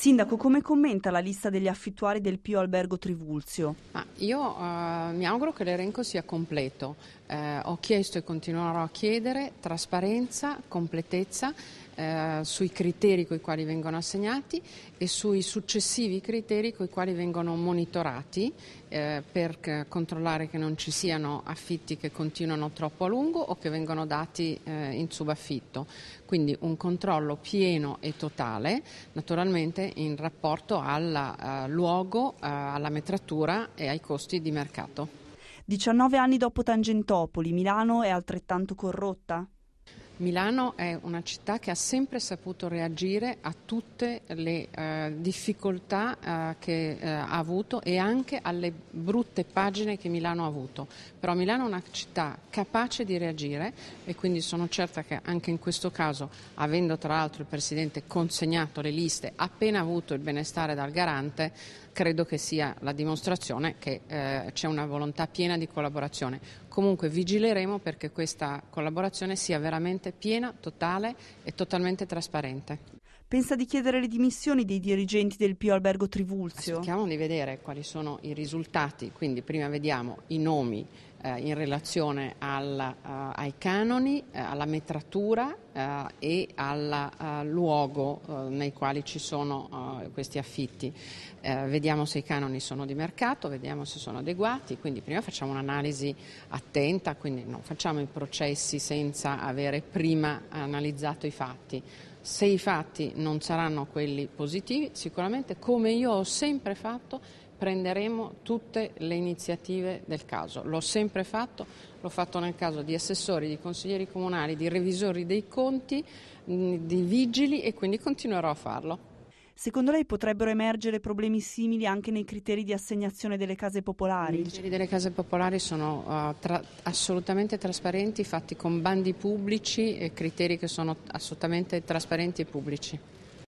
Sindaco, come commenta la lista degli affittuari del Pio Albergo Trivulzio? Ma io uh, mi auguro che l'elenco sia completo. Uh, ho chiesto e continuerò a chiedere trasparenza, completezza eh, sui criteri con i quali vengono assegnati e sui successivi criteri con i quali vengono monitorati eh, per c- controllare che non ci siano affitti che continuano troppo a lungo o che vengono dati eh, in subaffitto. Quindi un controllo pieno e totale, naturalmente in rapporto al uh, luogo, uh, alla metratura e ai costi di mercato. 19 anni dopo Tangentopoli, Milano è altrettanto corrotta? Milano è una città che ha sempre saputo reagire a tutte le eh, difficoltà eh, che eh, ha avuto e anche alle brutte pagine che Milano ha avuto. Però Milano è una città capace di reagire e quindi sono certa che anche in questo caso, avendo tra l'altro il Presidente consegnato le liste appena avuto il benestare dal garante, credo che sia la dimostrazione che eh, c'è una volontà piena di collaborazione comunque vigileremo perché questa collaborazione sia veramente piena, totale e totalmente trasparente pensa di chiedere le dimissioni dei dirigenti del Pio Albergo Trivulzio? Cerchiamo di vedere quali sono i risultati, quindi prima vediamo i nomi eh, in relazione al, uh, eh, ai canoni, uh, alla metratura uh, e al luogo nei quali ci sono questi affitti. vediamo se i canoni sono di mercato, vediamo se sono adeguati, quindi prima facciamo un'analisi attenta, quindi non facciamo i processi senza avere prima analizzato i fatti se i fatti non saranno quelli positivi, sicuramente come io ho sempre fatto prenderemo tutte le iniziative del caso. L'ho sempre fatto, l'ho fatto nel caso di assessori, di consiglieri comunali, di revisori dei conti, mm, di vigili e quindi continuerò a farlo. Secondo lei potrebbero emergere problemi simili anche nei criteri di assegnazione delle case popolari? I criteri delle case popolari sono uh, tra- assolutamente trasparenti, fatti con bandi pubblici e criteri che sono assolutamente trasparenti e pubblici.